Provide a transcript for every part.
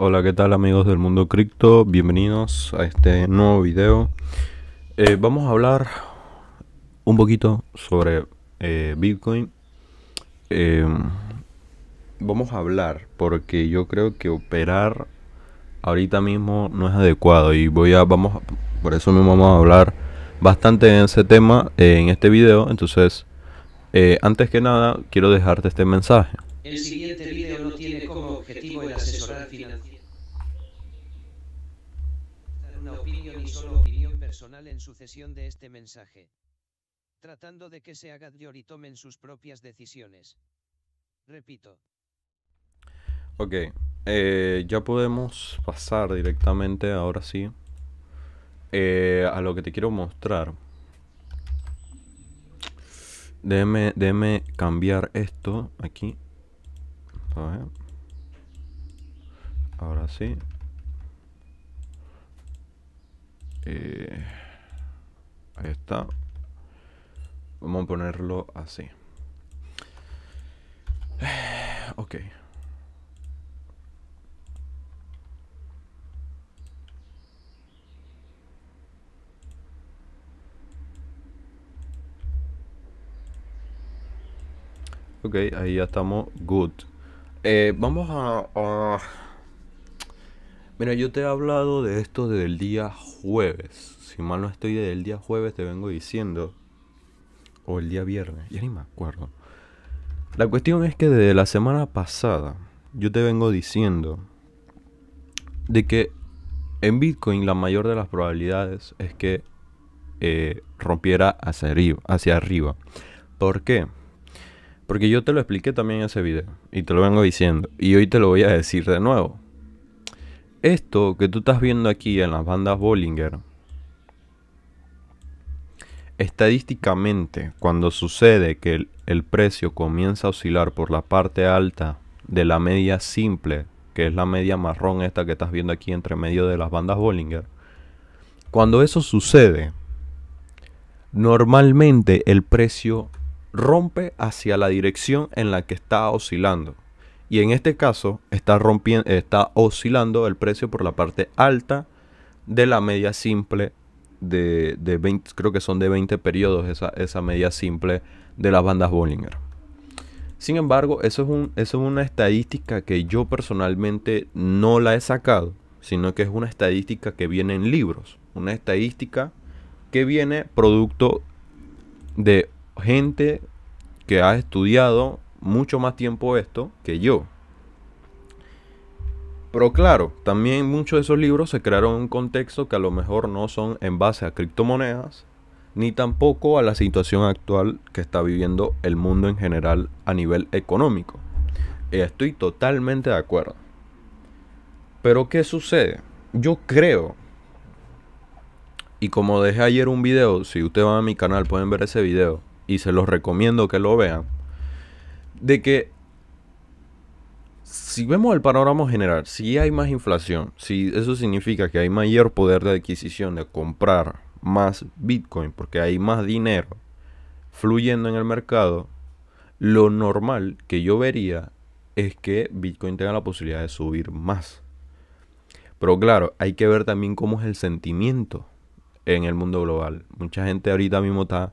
Hola, ¿qué tal amigos del mundo cripto? Bienvenidos a este nuevo video. Eh, vamos a hablar un poquito sobre eh, Bitcoin. Em, vamos a hablar porque yo creo que operar ahorita mismo no es adecuado y voy a, vamos, por eso mismo vamos a hablar bastante en ese tema eh, en este video. Entonces, antes que nada, quiero dejarte este mensaje. El siguiente video no tiene como objetivo el asesorar y solo opinión personal en sucesión de este mensaje. Tratando de que se haga dior y tomen sus propias decisiones. Repito. Ok, eh, ya podemos pasar directamente, ahora sí, eh, a lo que te quiero mostrar. Déjeme, déjeme cambiar esto aquí. Ahora sí. Eh, ahí está. Vamos a ponerlo así. Ok. Ok, ahí ya estamos good. Eh, vamos a Mira, yo te he hablado de esto desde el día jueves. Si mal no estoy, desde el día jueves te vengo diciendo. O el día viernes, ya ni me acuerdo. La cuestión es que desde la semana pasada yo te vengo diciendo de que en Bitcoin la mayor de las probabilidades es que eh, rompiera hacia hacia arriba. ¿Por qué? Porque yo te lo expliqué también en ese video y te lo vengo diciendo y hoy te lo voy a decir de nuevo. Esto que tú estás viendo aquí en las bandas Bollinger, estadísticamente, cuando sucede que el, precio comienza a oscilar por la parte alta de la media simple, que es la media marrón esta que estás viendo aquí entre medio de las bandas Bollinger, cuando eso sucede, normalmente el precio rompe hacia la dirección en la que está oscilando. Y en este caso está, rompiendo, está oscilando el precio por la parte alta de la media simple de, creo que son de 20 periodos esa, media simple de las bandas Bollinger. Sin embargo, eso es, un, eso es una estadística que yo personalmente no la he sacado, sino que es una estadística que viene en libros, una estadística que viene producto de gente que ha estudiado mucho más tiempo esto que yo. Pero claro, también muchos de esos libros se crearon en un contexto que a lo mejor no son en base a criptomonedas, ni tampoco a la situación actual que está viviendo el mundo en general a nivel económico. Estoy totalmente de acuerdo. Pero ¿qué sucede? Yo creo, y como dejé ayer un video, si ustedes van a mi canal pueden ver ese video, y se los recomiendo que lo vean, de que si vemos el panorama general, si hay más inflación, si eso significa que hay mayor poder de adquisición de comprar más Bitcoin porque hay más dinero fluyendo en el mercado, lo normal que yo vería es que Bitcoin tenga la posibilidad de subir más. Pero claro, hay que ver también cómo es el sentimiento en el mundo global. Mucha gente ahorita mismo está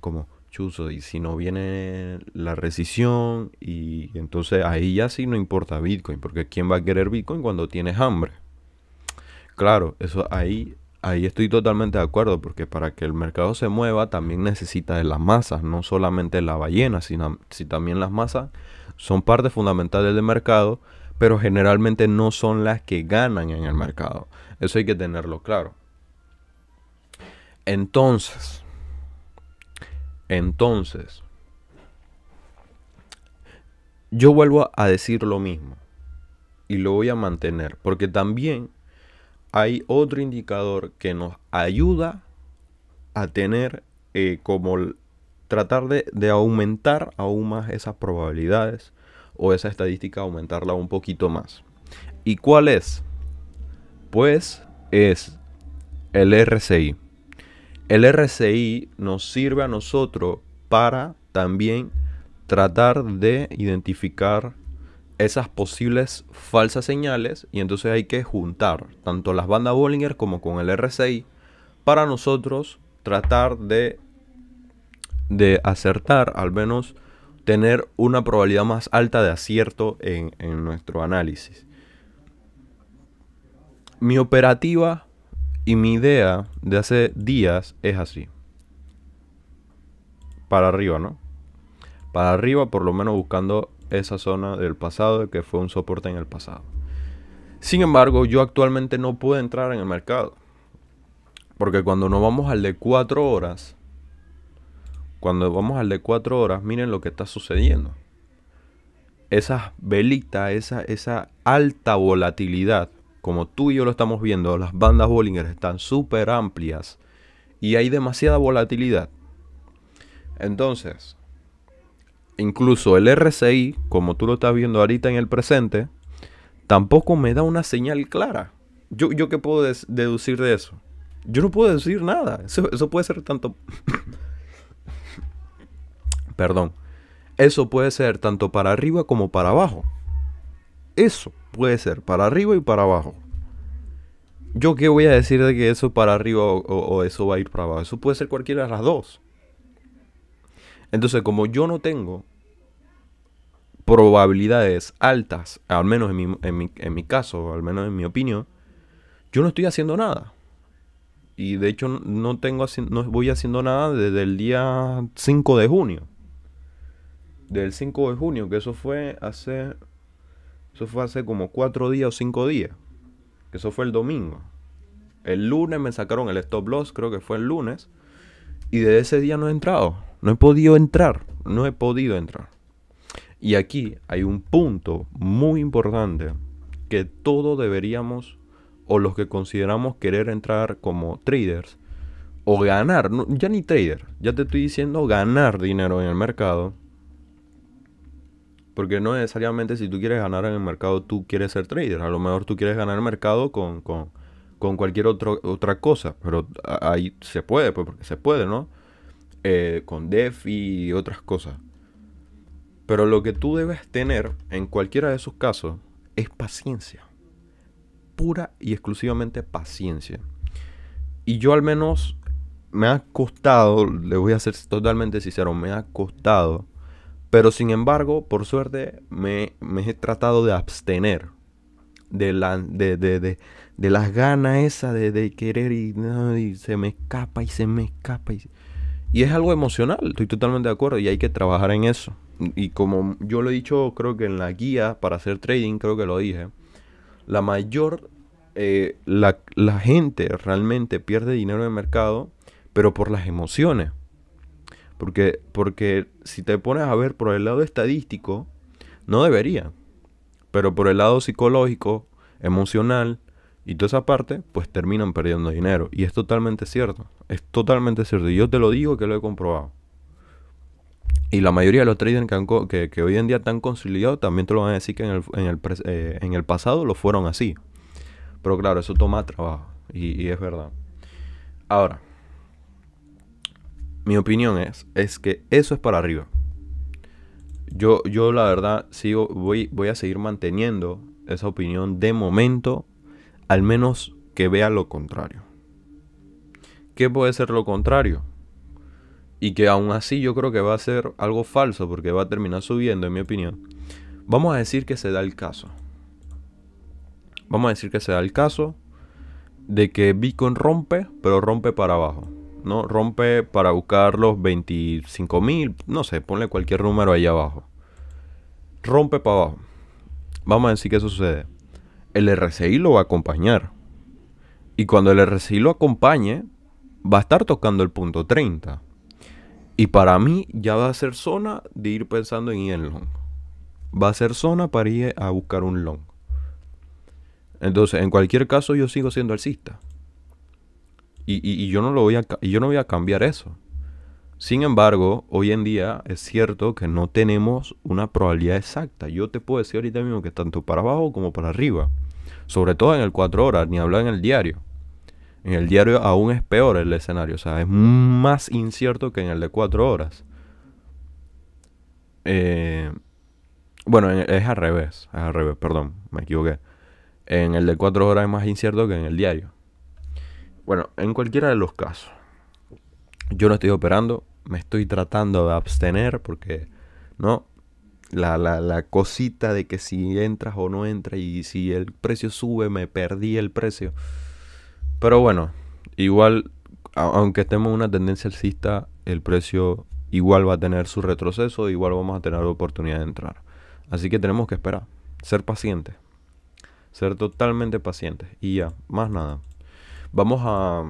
como, chuzo, y si no viene la rescisión, y entonces ahí ya sí no importa Bitcoin, porque ¿quién va a querer Bitcoin cuando tienes hambre? Claro, eso ahí, ahí estoy totalmente de acuerdo, porque para que el mercado se mueva también necesita de las masas, no solamente la ballena, sino si también las masas son parte fundamental del mercado, pero generalmente no son las que ganan en el mercado. Eso hay que tenerlo claro. Entonces, entonces, yo vuelvo a decir lo mismo y lo voy a mantener porque también hay otro indicador que nos ayuda a tener eh, como tratar de, de, aumentar aún más esas probabilidades o esa estadística, aumentarla un poquito más. ¿Y cuál es? Pues es el RCI. El RCI nos sirve a nosotros para también tratar de identificar esas posibles falsas señales y entonces hay que juntar tanto las bandas Bollinger como con el RCI para nosotros tratar de, de acertar, al menos tener una probabilidad más alta de acierto en, en nuestro análisis. Mi operativa y mi idea de hace días es así. Para arriba, ¿no? Para arriba, por lo menos buscando esa zona del pasado que fue un soporte en el pasado. Sin embargo, yo actualmente no puedo entrar en el mercado. Porque cuando nos vamos al de 4 horas, cuando vamos al de 4 horas, miren lo que está sucediendo. Esas velitas, esa, esa alta volatilidad como tú y yo lo estamos viendo, las bandas Bollinger están súper amplias y hay demasiada volatilidad. Entonces, incluso el RSI, como tú lo estás viendo ahorita en el presente, tampoco me da una señal clara. ¿Yo, yo qué puedo deducir de eso? Yo no puedo decir nada. eso puede ser tanto... Perdón. Eso puede ser tanto para arriba como para abajo. Eso puede ser para arriba y para abajo. Yo qué voy a decir de que eso para arriba o, eso va a ir para abajo. Eso puede ser cualquiera de las dos. Entonces, como yo no tengo probabilidades altas, al menos en mi, caso, al menos en mi opinión, yo no estoy haciendo nada. Y de hecho no, tengo, no voy haciendo nada desde el día 5 de junio. Del 5 de junio, que eso fue hace eso fue hace como cuatro días o cinco días. eso fue el domingo. El lunes me sacaron el stop loss, creo que fue el lunes. Y de ese día no he entrado. No he podido entrar. No he podido entrar. Y aquí hay un punto muy importante que todos deberíamos, o los que consideramos querer entrar como traders, o ganar, ya ni trader, ya te estoy diciendo ganar dinero en el mercado, porque no necesariamente si tú quieres ganar en el mercado, tú quieres ser trader. A lo mejor tú quieres ganar el mercado con, cualquier otra cosa. Pero ahí se puede, pues porque se puede, ¿no? Eh, con DeFi y otras cosas. Pero lo que tú debes tener en cualquiera de esos casos es paciencia. Pura y exclusivamente paciencia. Y yo al menos me ha costado, le voy a ser totalmente sincero, me ha costado pero sin embargo, por suerte, me, he tratado de abstener de, la, de, las ganas esas de, querer y, se me escapa y se me escapa. Y, es algo emocional, estoy totalmente de acuerdo y hay que trabajar en eso. Y como yo lo he dicho, creo que en la guía para hacer trading, creo que lo dije, la mayor, eh, la, la gente realmente pierde dinero en el mercado, pero por las emociones. Porque, si te pones a ver por el lado estadístico, no debería. Pero por el lado psicológico, emocional y toda esa parte, pues terminan perdiendo dinero. Y es totalmente cierto. Es totalmente cierto. Y yo te lo digo que lo he comprobado. Y la mayoría de los traders que, hoy en día están consolidados también te lo van a decir que eh, en el, pasado lo fueron así. Pero claro, eso toma trabajo. y es verdad. Ahora mi opinión es, es que eso es para arriba. Yo, yo la verdad sigo, voy, voy a seguir manteniendo esa opinión de momento, al menos que vea lo contrario. ¿Qué puede ser lo contrario? Y que aún así yo creo que va a ser algo falso porque va a terminar subiendo, en mi opinión. Vamos a decir que se da el caso. Vamos a decir que se da el caso de que Bitcoin rompe, pero rompe para abajo. ¿no? Rompe para buscar los 25 mil, no sé, ponle cualquier número ahí abajo. Rompe para abajo. Vamos a decir que sucede. El RCI lo va a acompañar. Y cuando el RCI lo acompañe, va a estar tocando el punto 30. Y para mí ya va a ser zona de ir pensando en ir en long. Va a ser zona para ir a buscar un long. Entonces, en cualquier caso, yo sigo siendo alcista. Y, yo no lo voy a, yo no voy a cambiar eso. Sin embargo, hoy en día es cierto que no tenemos una probabilidad exacta. Yo te puedo decir ahorita mismo que tanto para abajo como para arriba. Sobre todo en el 4 horas, ni hablar en el diario. En el diario aún es peor el escenario, o sea, es más incierto que en el de 4 horas. Eh, bueno, es al revés, es al revés, perdón, me equivoqué. En el de 4 horas es más incierto que en el diario. Bueno, en cualquiera de los casos, yo no estoy operando, me estoy tratando de abstener porque, ¿no? La, la, la cosita de que si entras o no entras y si el precio sube, me perdí el precio. Pero bueno, igual, aunque estemos en una tendencia alcista, el precio igual va a tener su retroceso, igual vamos a tener la oportunidad de entrar. Así que tenemos que esperar, ser pacientes, ser totalmente pacientes y ya, más nada. Vamos a...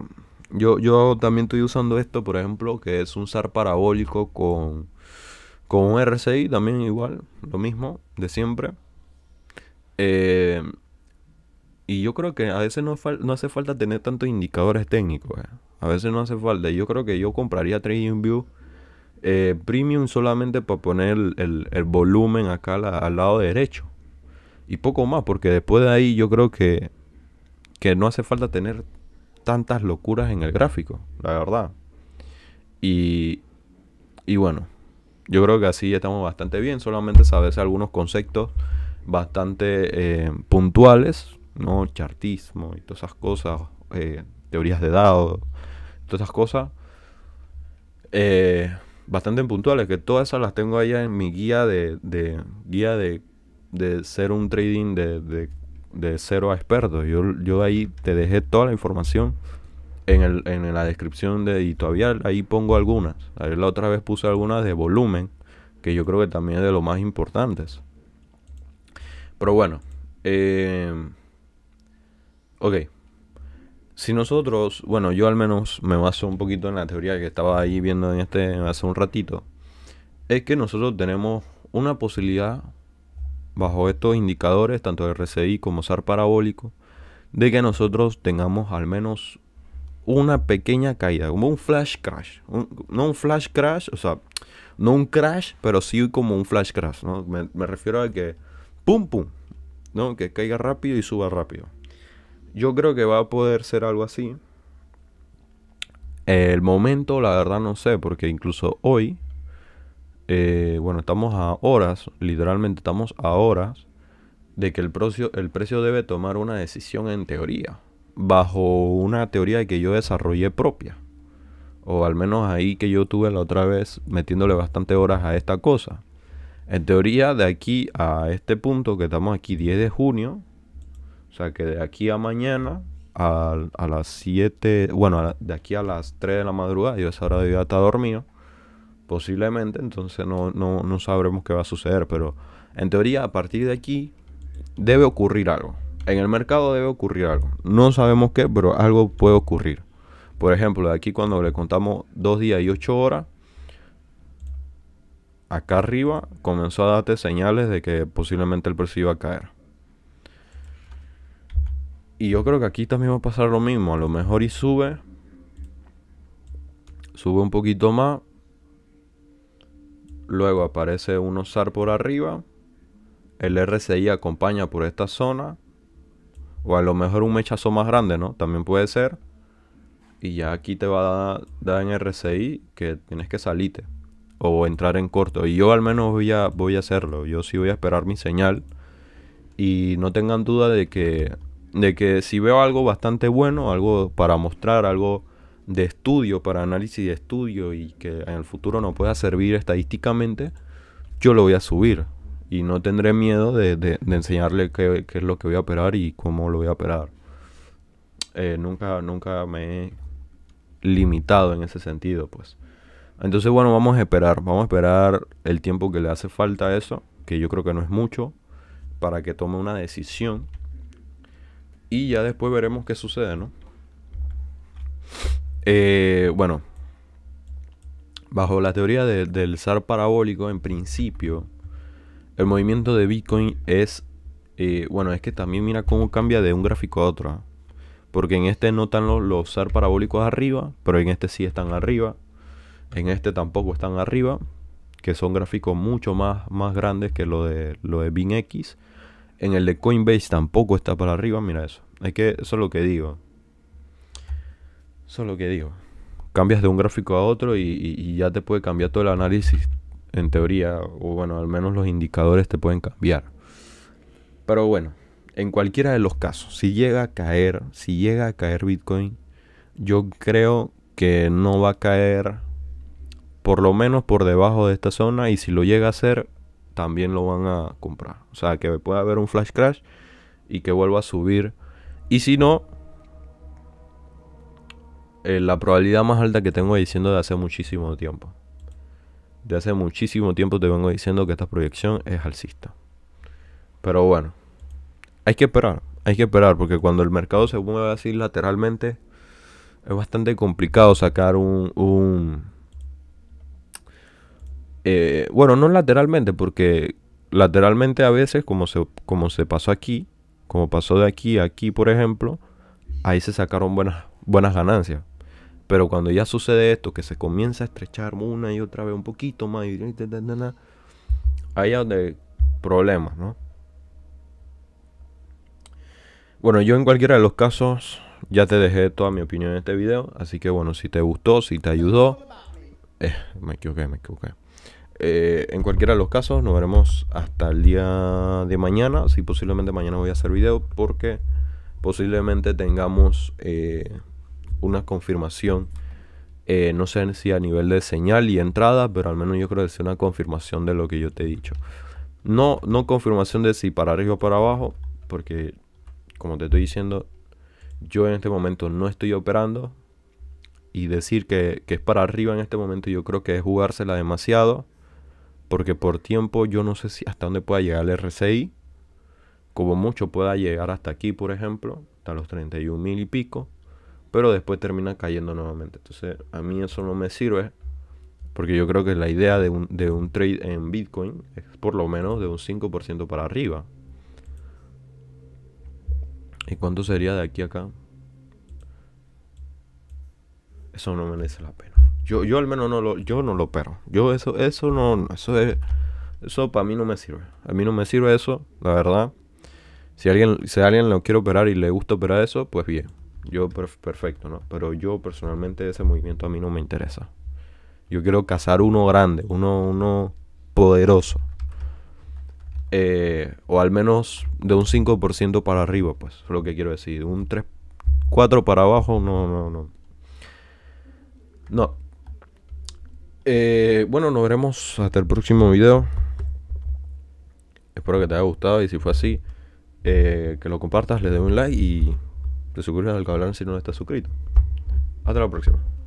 Yo, yo también estoy usando esto, por ejemplo, que es un SAR parabólico con, con un RCI, también igual, lo mismo, de siempre. Eh, y yo creo que a veces no, no hace falta tener tantos indicadores técnicos. Eh. A veces no hace falta. Yo creo que yo compraría TradingView eh, Premium solamente para poner el, volumen acá al lado derecho. Y poco más, porque después de ahí yo creo que, que no hace falta tener tantas locuras en el gráfico, la verdad. Y, y bueno, yo creo que así ya estamos bastante bien, solamente saberse algunos conceptos bastante eh, puntuales, ¿no? Chartismo y todas esas cosas, eh, teorías de dados, todas esas cosas. Eh, bastante puntuales, que todas esas las tengo allá en mi guía de, guía de, de ser un trading de, de de cero a experto. Yo, ahí te dejé toda la información en, el, en la descripción de todavía Ahí pongo algunas. la otra vez puse algunas de volumen, que yo creo que también es de lo más importantes. Pero bueno, eh, ok. Si nosotros, bueno, yo al menos me baso un poquito en la teoría que estaba ahí viendo en este hace un ratito, es que nosotros tenemos una posibilidad bajo estos indicadores, tanto el RCI como SAR parabólico, de que nosotros tengamos al menos una pequeña caída, como un flash crash. no un flash crash, o sea, no un crash, pero sí como un flash crash. ¿no? Me, refiero a que, pum, pum, ¿no? que caiga rápido y suba rápido. Yo creo que va a poder ser algo así. El momento, la verdad, no sé, porque incluso hoy eh, bueno, estamos a horas, literalmente estamos a horas de que el precio, el precio debe tomar una decisión en teoría, bajo una teoría que yo desarrollé propia, o al menos ahí que yo tuve la otra vez metiéndole bastante horas a esta cosa. En teoría, de aquí a este punto, que estamos aquí 10 de junio, o sea que de aquí a mañana, a, las 7, bueno, de aquí a las 3 de la madrugada, yo esa hora vida estar dormido, posiblemente, entonces no, sabremos qué va a suceder, pero en teoría a partir de aquí debe ocurrir algo. En el mercado debe ocurrir algo. No sabemos qué, pero algo puede ocurrir. Por ejemplo, de aquí cuando le contamos dos días y ocho horas, acá arriba comenzó a darte señales de que posiblemente el precio iba a caer. Y yo creo que aquí también va a pasar lo mismo. A lo mejor y sube. Sube un poquito más. Luego aparece un osar por arriba. El RCI acompaña por esta zona. O a lo mejor un mechazo más grande, ¿no? También puede ser. Y ya aquí te va a dar en RCI que tienes que salirte. O entrar en corto. Y yo al menos voy a, voy a hacerlo. Yo sí voy a esperar mi señal. Y no tengan duda de que, de que si veo algo bastante bueno, algo para mostrar, algo de estudio, para análisis de estudio y que en el futuro no pueda servir estadísticamente, yo lo voy a subir y no tendré miedo de, enseñarle qué, es lo que voy a operar y cómo lo voy a operar. Eh, nunca, nunca me he limitado en ese sentido, pues. Entonces, bueno, vamos a esperar, vamos a esperar el tiempo que le hace falta a eso, que yo creo que no es mucho, para que tome una decisión. Y ya después veremos qué sucede, ¿no? Eh, bueno, bajo la teoría del SAR parabólico, en principio, el movimiento de Bitcoin es... Eh, bueno, es que también mira cómo cambia de un gráfico a otro. Porque en este no están los, SAR parabólicos arriba, pero en este sí están arriba. En este tampoco están arriba, que son gráficos mucho más, más grandes que lo de, lo de BinX. En el de Coinbase tampoco está para arriba, mira eso. Es que eso es lo que digo. Eso es lo que digo. Cambias de un gráfico a otro y, ya te puede cambiar todo el análisis, en teoría, o bueno, al menos los indicadores te pueden cambiar. Pero bueno, en cualquiera de los casos, si llega a caer, si llega a caer Bitcoin, yo creo que no va a caer por lo menos por debajo de esta zona y si lo llega a hacer, también lo van a comprar. O sea, que puede haber un flash crash y que vuelva a subir. Y si no, eh, la probabilidad más alta que tengo diciendo de hace muchísimo tiempo. De hace muchísimo tiempo te vengo diciendo que esta proyección es alcista. Pero bueno, hay que esperar, hay que esperar porque cuando el mercado se mueve así lateralmente es bastante complicado sacar un... Eh, bueno, no lateralmente porque lateralmente a veces como se, como se pasó aquí, como pasó de aquí a aquí por ejemplo, ahí se sacaron buenas, buenas ganancias. Pero cuando ya sucede esto, que se comienza a estrechar una y otra vez un poquito más, y ahí donde problemas, ¿no? Bueno, yo en cualquiera de los casos ya te dejé toda mi opinión en este video, así que bueno, si te gustó, si te ayudó, eh, me equivoqué, me equivoqué. Eh, en cualquiera de los casos, nos veremos hasta el día de mañana. Si posiblemente mañana voy a hacer video porque posiblemente tengamos eh, una confirmación. Eh, no sé si a nivel de señal y entrada, pero al menos yo creo que es una confirmación de lo que yo te he dicho. No, no confirmación de si para arriba o para abajo, porque como te estoy diciendo, yo en este momento no estoy operando. Y decir que, que es para arriba en este momento yo creo que es jugársela demasiado. Porque por tiempo yo no sé si hasta dónde pueda llegar el RCI. Como mucho pueda llegar hasta aquí, por ejemplo. Hasta los 31 mil y pico pero después termina cayendo nuevamente. Entonces a mí eso no me sirve porque yo creo que la idea de un, trade en Bitcoin es por lo menos de un 5% para arriba. ¿Y cuánto sería de aquí a acá? Eso no merece la pena. Yo, yo al menos no lo, yo no lo opero. Yo eso, eso no, eso es, eso para mí no me sirve. A mí no me sirve eso, la verdad. Si alguien, si alguien lo quiere operar y le gusta operar eso, pues bien yo perfecto, ¿no? Pero yo personalmente ese movimiento a mí no me interesa. Yo quiero cazar uno grande, uno, uno poderoso. Eh, o al menos de un 5% para arriba, pues, es lo que quiero decir. Un 3, 4 para abajo, no, no, no. No. Eh, bueno, nos veremos hasta el próximo video. Espero que te haya gustado y si fue así, eh, que lo compartas, le dé un like y te al canal si no estás suscrito. Hasta la próxima.